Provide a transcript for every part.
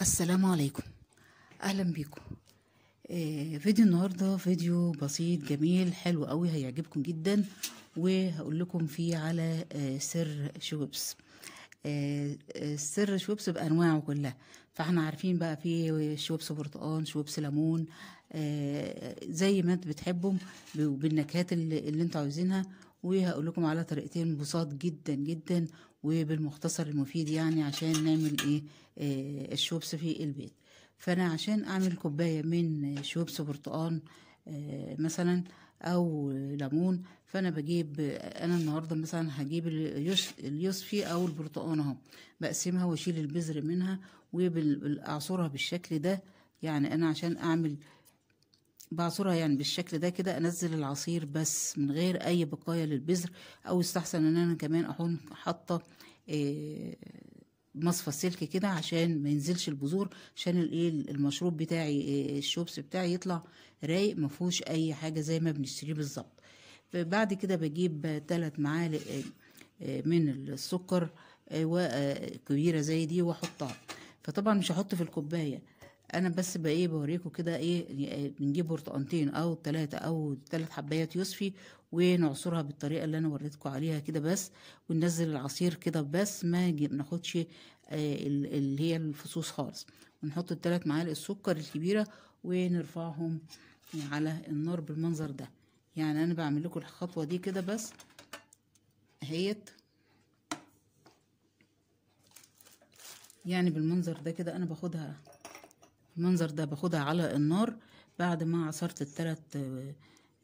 السلام عليكم اهلا بيكم آه، فيديو النهارده فيديو بسيط جميل حلو قوي هيعجبكم جدا وهقول لكم فيه على آه، سر شوبس آه، سر شوبس بانواعه كلها فاحنا عارفين بقى في شوبس برتقال شوبس ليمون زي ما انت بتحبهم بالنكهات اللي, اللي انتوا عاوزينها وهقول لكم على طريقتين بساط جدا جدا وبالمختصر المفيد يعني عشان نعمل ايه آه الشوبس في البيت فانا عشان اعمل كوبايه من شوبس برتقال آه مثلا او ليمون فانا بجيب انا النهارده مثلا هجيب اليوسفي او البرتقان اهو بقسمها واشيل البذر منها وبعصرها بالشكل ده يعني انا عشان اعمل بعصرها يعني بالشكل ده كده انزل العصير بس من غير اي بقايا للبذر او يستحسن ان انا كمان اكون حاطه آه، مصفى سلك كده عشان ما ينزلش البذور عشان الايه المشروب بتاعي آه، الشوبس بتاعي يطلع رايق ما فيهوش اي حاجه زي ما بنشتريه بالظبط بعد كده بجيب ثلاث معالق آه، من السكر كبيره زي دي واحطها فطبعا مش هحط في الكوبايه انا بس بقى ايه بوريكم كده ايه بنجيب برتقانتين او ثلاثه او ثلاث حبايات يصفي ونعصرها بالطريقه اللي انا وريتكم عليها كده بس وننزل العصير كده بس ما ناخدش آه، اللي هي الفصوص خالص ونحط الثلاث معالق السكر الكبيره ونرفعهم على النار بالمنظر ده يعني انا بعمل لكم الخطوه دي كده بس اهيت يعني بالمنظر ده كده انا باخدها المنظر ده باخدها على النار بعد ما عصرت التلات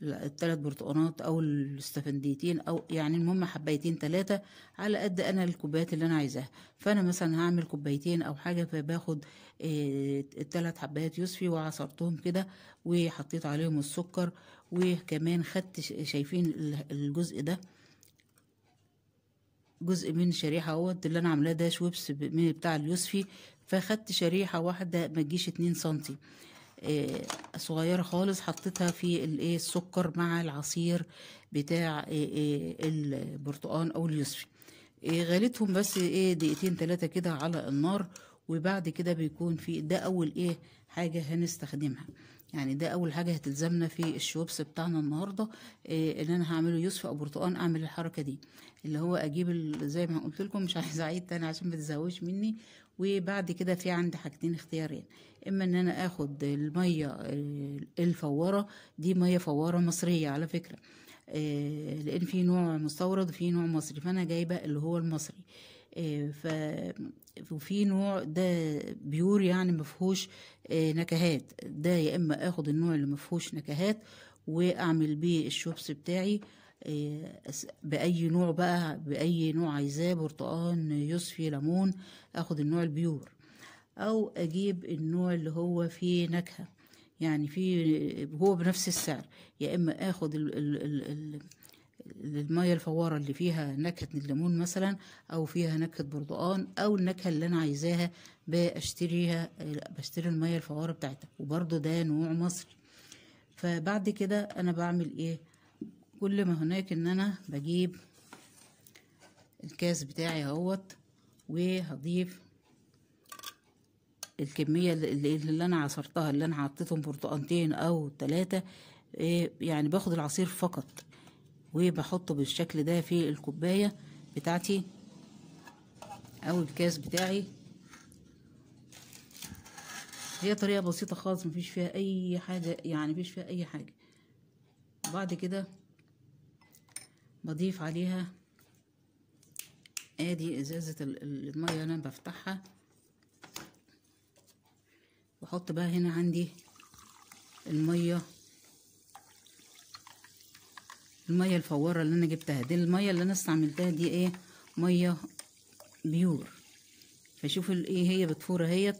التلات برتقانات او الاستفنديتين او يعني المهم حبايتين تلاتة على قد انا الكوبايات اللي انا عايزاها فانا مثلا هعمل كوبايتين او حاجة فباخد آه، التلات حبايات يوسفي وعصرتهم كده وحطيت عليهم السكر وكمان خدت شايفين الجزء ده جزء من الشريحة اهوت اللي انا عاملاه ده شويبس من بتاع اليوسفي فاخدت شريحة واحدة ما تجيش اتنين سنتي آه، صغيرة خالص حطيتها في الايه السكر مع العصير بتاع إيه، إيه، البرتقان او اليوسفي آه، غليتهم بس ايه دقيقتين تلاتة كده على النار وبعد كده بيكون في ده اول ايه حاجة هنستخدمها يعني ده اول حاجه هتلزمنا في الشوبس بتاعنا النهارده إيه ان انا هعمله يوسف او برتقان اعمل الحركه دي اللي هو اجيب زي ما قلت لكم مش عايزه اعيد تاني عشان ما تزهقوش مني وبعد كده في عندي حاجتين اختيارين اما ان انا اخد الميه آه، الفواره دي ميه فواره مصريه على فكره إيه لان في نوع مستورد وفي نوع مصري فانا جايبه اللي هو المصري آه، ف وفي نوع ده بيور يعني مفهوش آه، نكهات ده يا اما اخد النوع اللي مفهوش نكهات واعمل بيه الشوبس بتاعي آه، باي نوع بقى باي نوع عايزاه برتقان يصفي ليمون اخد النوع البيور او اجيب النوع اللي هو فيه نكهه يعني في هو بنفس السعر يا اما اخد ال ال ال المية الفوارة اللي فيها نكهة الليمون مثلا أو فيها نكهة برتقان أو النكهة اللي أنا عايزاها بشتريها بشتري المية الفوارة بتاعتها وبرضو ده نوع مصري فبعد كده أنا بعمل إيه كل ما هناك إن أنا بجيب الكاس بتاعي اهوت وهضيف الكمية اللي, اللي أنا عصرتها اللي أنا حطيتهم برتقانتين أو تلاتة إيه، يعني باخد العصير فقط وبحطه بالشكل ده في الكوباية بتاعتي او الكاس بتاعي هي طريقة بسيطة خالص مفيش فيها اي حاجة يعني مفيش فيها اي حاجة بعد كده بضيف عليها ادي ازازة المية انا بفتحها بحط بقى هنا عندي المية الميه الفواره اللي انا جبتها دي الميه اللي انا استعملتها دي ايه ميه بيور فشوفوا ايه هي بتفور اهيت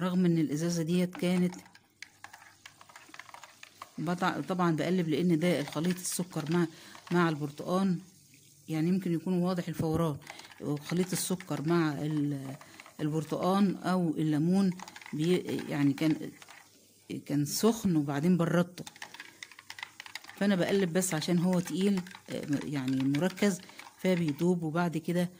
رغم ان الازازه ديت كانت طبعا بقلب لان ده خليط السكر مع مع البرتقان يعني يمكن يكون واضح الفوران خليط السكر مع البرتقان او الليمون يعني كان كان سخن وبعدين بردته فانا بقلب بس عشان هو تقيل آه، يعني مركز فبيدوب وبعد كده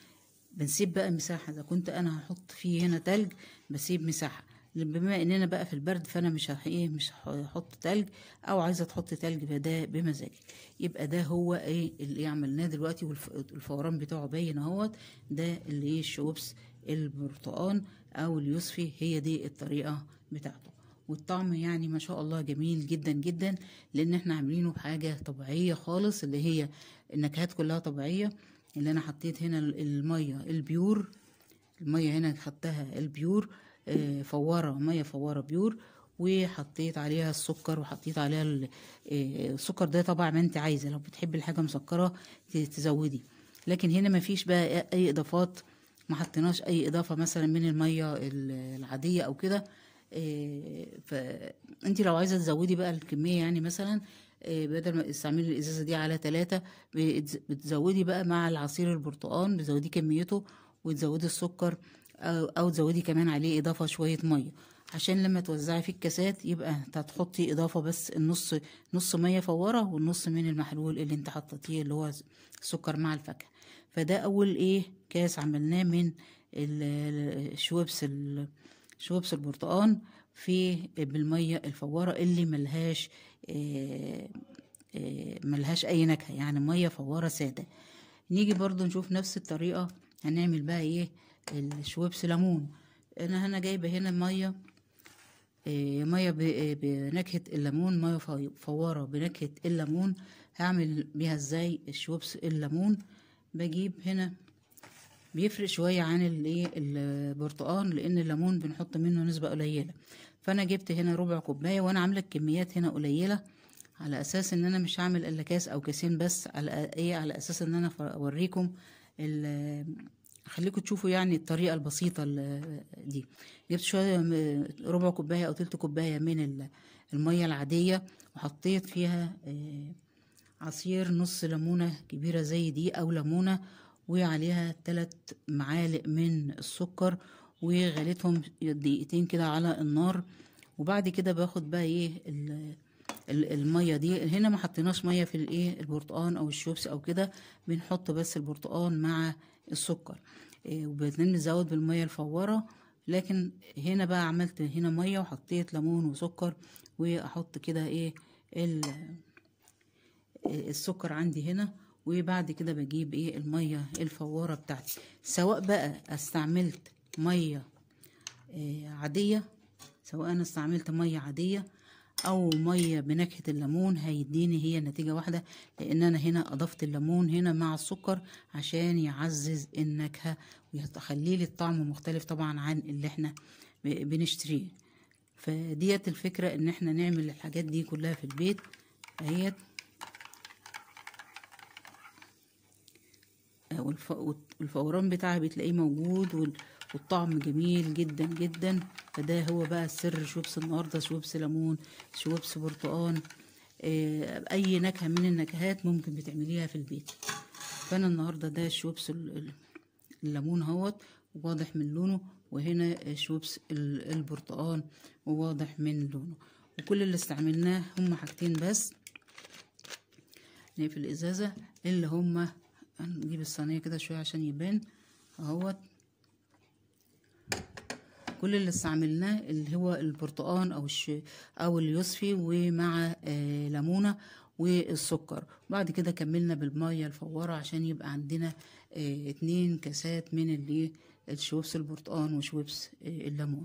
بنسيب بقى مساحه اذا كنت انا هحط فيه هنا تلج بسيب مساحه بما اننا بقى في البرد فانا مش ايه مش هحط تلج او عايزه تحط تلج فده بمزاجك يبقى ده هو ايه اللي عملناه دلوقتي والفوران بتاعه باين اهوت ده اللي ايه الشوبس البرتقان او اليوسفي هي دي الطريقه بتاعته والطعم يعني ما شاء الله جميل جدا جدا لان احنا عاملينه بحاجه طبيعيه خالص اللي هي النكهات كلها طبيعيه اللي انا حطيت هنا الميه البيور الميه هنا خدتها البيور آه، فوره ميه فوره بيور وحطيت عليها السكر وحطيت عليها آه، السكر ده طبعا ما انت عايزه لو بتحبي الحاجه مسكره تزودي لكن هنا ما فيش بقى اي اضافات ما حطيناش اي اضافه مثلا من الميه العاديه او كده آه، فانت لو عايزه تزودي بقى الكميه يعني مثلا آه، بدل ما تستعملي الازازه دي على ثلاثة بتزودي بقى مع العصير البرتقال بتزودي كميته وتزودي السكر او, تزودي كمان عليه اضافه شويه ميه عشان لما توزعي في الكاسات يبقى انت هتحطي اضافه بس النص نص ميه فوره والنص من المحلول اللي انت حطيتيه اللي هو السكر مع الفاكهه فده اول ايه كاس عملناه من الشويبس شوبس البرتقان في بالمية الفوارة اللي ملهاش آه، آه، ملهاش أي نكهة يعني مية فوارة سادة نيجي برضو نشوف نفس الطريقة هنعمل بقى ايه الشوبس ليمون انا هنا جايبه هنا ميه آه، ميه بنكهه الليمون ميه فواره بنكهه الليمون هعمل بيها ازاي الشوبس الليمون بجيب هنا بيفرق شويه عن الايه البرتقال لان الليمون بنحط منه نسبه قليله فانا جبت هنا ربع كوبايه وانا عامله الكميات هنا قليله على اساس ان انا مش هعمل الا كاس او كاسين بس على ايه على اساس ان انا اوريكم خليكم تشوفوا يعني الطريقه البسيطه دي جبت شويه ربع كوبايه او تلت كوبايه من الميه العاديه وحطيت فيها آه، عصير نص ليمونه كبيره زي دي او ليمونه وعليها ثلاث معالق من السكر وغليتهم دقيقتين كده على النار وبعد كده باخد بقى ايه الميه دي هنا ما حطيناش ميه في الايه البرتقان او الشوبس او كده بنحط بس البرتقان مع السكر إيه وبعدين نزود بالميه الفوره لكن هنا بقى عملت هنا ميه وحطيت ليمون وسكر واحط كده ايه آه، السكر عندي هنا وبعد كده بجيب ايه المية الفوارة بتاعتي سواء بقى استعملت مية آه عادية سواء انا استعملت مية عادية او مية بنكهة الليمون هيديني هي نتيجة واحدة لان انا هنا اضفت الليمون هنا مع السكر عشان يعزز النكهة ويخلي لي الطعم مختلف طبعا عن اللي احنا بنشتريه فديت الفكرة ان احنا نعمل الحاجات دي كلها في البيت اهيت والفوران بتاعها بتلاقيه موجود والطعم جميل جدا جدا فده هو بقى السر شوبس النهارده شوبس ليمون شوبس برتقان آه، اي نكهه من النكهات ممكن بتعمليها في البيت فانا النهارده ده شوبس الليمون اهوت واضح من لونه وهنا شوبس البرتقان وواضح من لونه وكل اللي استعملناه هم حاجتين بس نقفل الازازه اللي هما نجيب الصينية كده شوية عشان يبان اهوت كل اللي استعملناه اللي هو البرتقان او الش... او اليوسفي ومع آه ليمونه والسكر بعد كده كملنا بالميه الفواره عشان يبقى عندنا آه اتنين كاسات من اللي الشويبس البرتقان وشويبس آه الليمون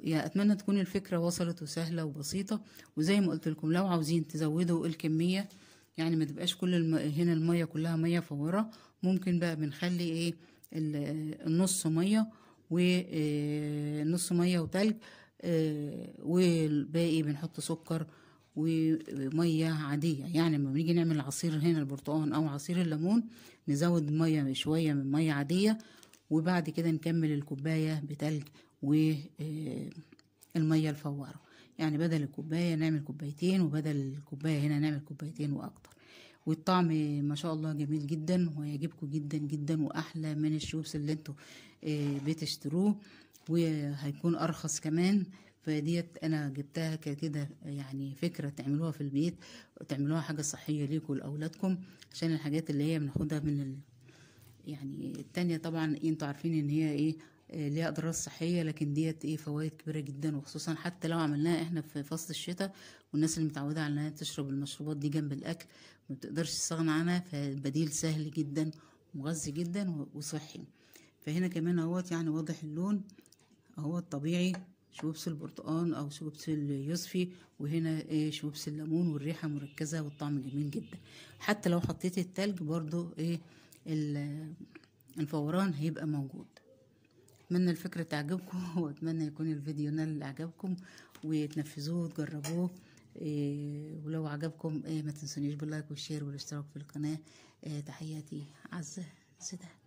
يعني اتمنى تكون الفكره وصلت وسهله وبسيطه وزي ما قلت لكم لو عاوزين تزودوا الكميه يعني ما تبقاش كل الم... هنا المية كلها مية فورة ممكن بقى بنخلي ايه النص مية ونص آه، مية وتلج آه، والباقي بنحط سكر وميه عاديه يعني لما بنيجي نعمل عصير هنا البرتقال او عصير الليمون نزود ميه شويه من ميه عاديه وبعد كده نكمل الكوبايه بتلج والميه آه، الفواره يعني بدل الكوباية نعمل كوبايتين وبدل الكوباية هنا نعمل كوبايتين وأكتر والطعم ما شاء الله جميل جدا ويعجبكم جدا جدا وأحلى من الشوبس اللي انتوا آه، بتشتروه وهيكون أرخص كمان فديت انا جبتها كده يعني فكره تعملوها في البيت وتعملوها حاجه صحيه ليكم ولاولادكم عشان الحاجات اللي هي بناخدها من ال... يعني التانية طبعا انتوا عارفين ان هي ايه آه، ليها اضرار صحيه لكن ديت ايه فوائد كبيره جدا وخصوصا حتى لو عملناها احنا في فصل الشتاء والناس اللي متعوده على انها تشرب المشروبات دي جنب الاكل ما بتقدرش تستغنى عنها فبديل سهل جدا ومغذي جدا وصحي فهنا كمان اهوت يعني واضح اللون اهو الطبيعي شوبس البرتقال او شوبس اليوسفي وهنا ايه شوبس الليمون والريحه مركزه والطعم جميل جدا حتى لو حطيت التلج برضو ايه الفوران هيبقى موجود اتمنى الفكرة تعجبكم واتمنى يكون الفيديو نال اعجابكم وتنفذوه وتجربوه إيه ولو عجبكم إيه ما تنسونيش باللايك والشير والاشتراك في القناة إيه تحياتي عزة سداد